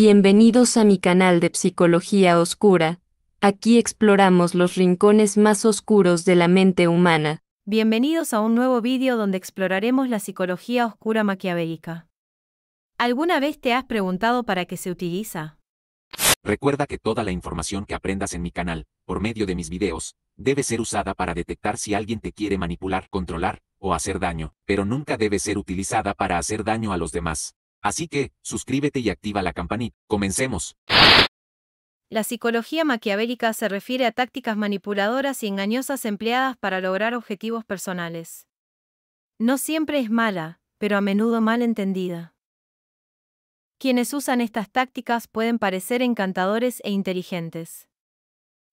Bienvenidos a mi canal de Psicología Oscura. Aquí exploramos los rincones más oscuros de la mente humana. Bienvenidos a un nuevo vídeo donde exploraremos la psicología oscura maquiavélica. ¿Alguna vez te has preguntado para qué se utiliza? Recuerda que toda la información que aprendas en mi canal, por medio de mis videos, debe ser usada para detectar si alguien te quiere manipular, controlar o hacer daño, pero nunca debe ser utilizada para hacer daño a los demás. Así que, suscríbete y activa la campanita. Comencemos. La psicología maquiavélica se refiere a tácticas manipuladoras y engañosas empleadas para lograr objetivos personales. No siempre es mala, pero a menudo mal entendida. Quienes usan estas tácticas pueden parecer encantadores e inteligentes.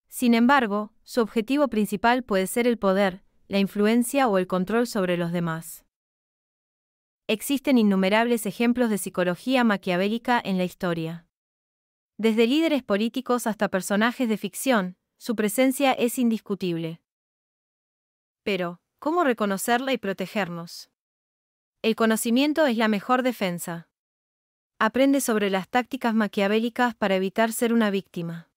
Sin embargo, su objetivo principal puede ser el poder, la influencia o el control sobre los demás. Existen innumerables ejemplos de psicología maquiavélica en la historia. Desde líderes políticos hasta personajes de ficción, su presencia es indiscutible. Pero, ¿cómo reconocerla y protegernos? El conocimiento es la mejor defensa. Aprende sobre las tácticas maquiavélicas para evitar ser una víctima.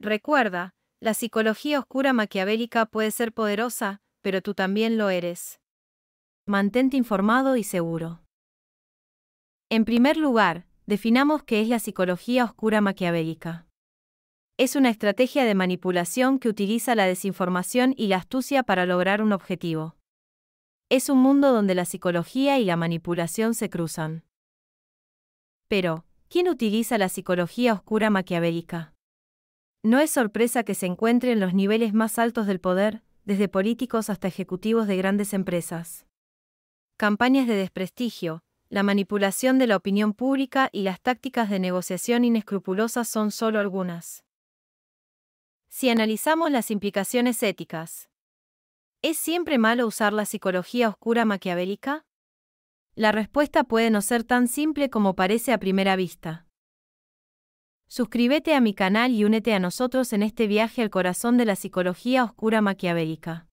Recuerda, la psicología oscura maquiavélica puede ser poderosa, pero tú también lo eres. Mantente informado y seguro. En primer lugar, definamos qué es la psicología oscura maquiavélica. Es una estrategia de manipulación que utiliza la desinformación y la astucia para lograr un objetivo. Es un mundo donde la psicología y la manipulación se cruzan. Pero, ¿quién utiliza la psicología oscura maquiavélica? No es sorpresa que se encuentre en los niveles más altos del poder, desde políticos hasta ejecutivos de grandes empresas campañas de desprestigio, la manipulación de la opinión pública y las tácticas de negociación inescrupulosas son solo algunas. Si analizamos las implicaciones éticas, ¿es siempre malo usar la psicología oscura maquiavélica? La respuesta puede no ser tan simple como parece a primera vista. Suscríbete a mi canal y únete a nosotros en este viaje al corazón de la psicología oscura maquiavélica.